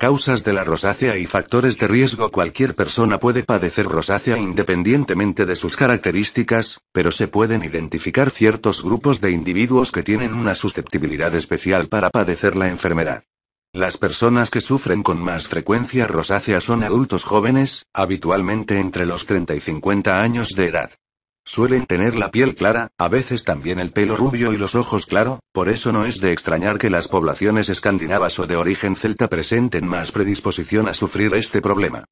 Causas de la rosácea y factores de riesgo. Cualquier persona puede padecer rosácea independientemente de sus características, pero se pueden identificar ciertos grupos de individuos que tienen una susceptibilidad especial para padecer la enfermedad. Las personas que sufren con más frecuencia rosácea son adultos jóvenes, habitualmente entre los 30 y 50 años de edad. Suelen tener la piel clara, a veces también el pelo rubio y los ojos claro, por eso no es de extrañar que las poblaciones escandinavas o de origen celta presenten más predisposición a sufrir este problema.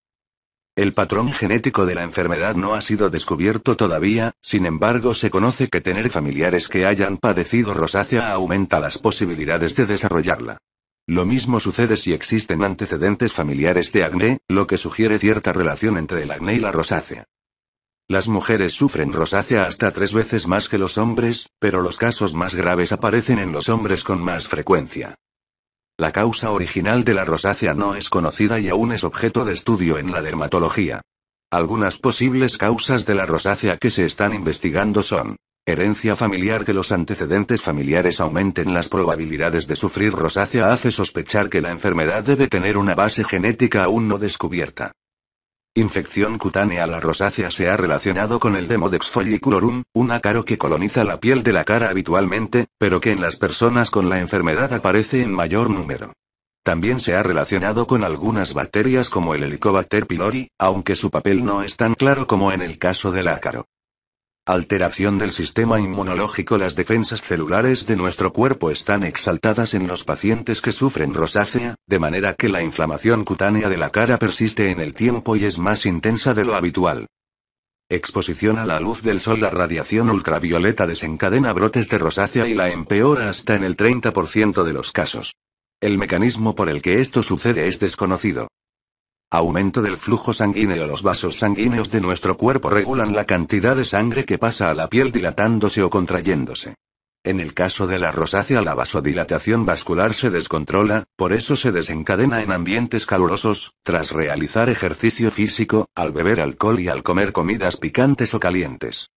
El patrón genético de la enfermedad no ha sido descubierto todavía, sin embargo se conoce que tener familiares que hayan padecido rosácea aumenta las posibilidades de desarrollarla. Lo mismo sucede si existen antecedentes familiares de acné, lo que sugiere cierta relación entre el acné y la rosácea. Las mujeres sufren rosácea hasta tres veces más que los hombres, pero los casos más graves aparecen en los hombres con más frecuencia. La causa original de la rosácea no es conocida y aún es objeto de estudio en la dermatología. Algunas posibles causas de la rosácea que se están investigando son herencia familiar que los antecedentes familiares aumenten las probabilidades de sufrir rosácea hace sospechar que la enfermedad debe tener una base genética aún no descubierta. Infección cutánea La rosácea se ha relacionado con el Demodex folliculorum, un ácaro que coloniza la piel de la cara habitualmente, pero que en las personas con la enfermedad aparece en mayor número. También se ha relacionado con algunas bacterias como el Helicobacter pylori, aunque su papel no es tan claro como en el caso del ácaro. Alteración del sistema inmunológico. Las defensas celulares de nuestro cuerpo están exaltadas en los pacientes que sufren rosácea, de manera que la inflamación cutánea de la cara persiste en el tiempo y es más intensa de lo habitual. Exposición a la luz del sol. La radiación ultravioleta desencadena brotes de rosácea y la empeora hasta en el 30% de los casos. El mecanismo por el que esto sucede es desconocido. Aumento del flujo sanguíneo. Los vasos sanguíneos de nuestro cuerpo regulan la cantidad de sangre que pasa a la piel dilatándose o contrayéndose. En el caso de la rosácea la vasodilatación vascular se descontrola, por eso se desencadena en ambientes calurosos, tras realizar ejercicio físico, al beber alcohol y al comer comidas picantes o calientes.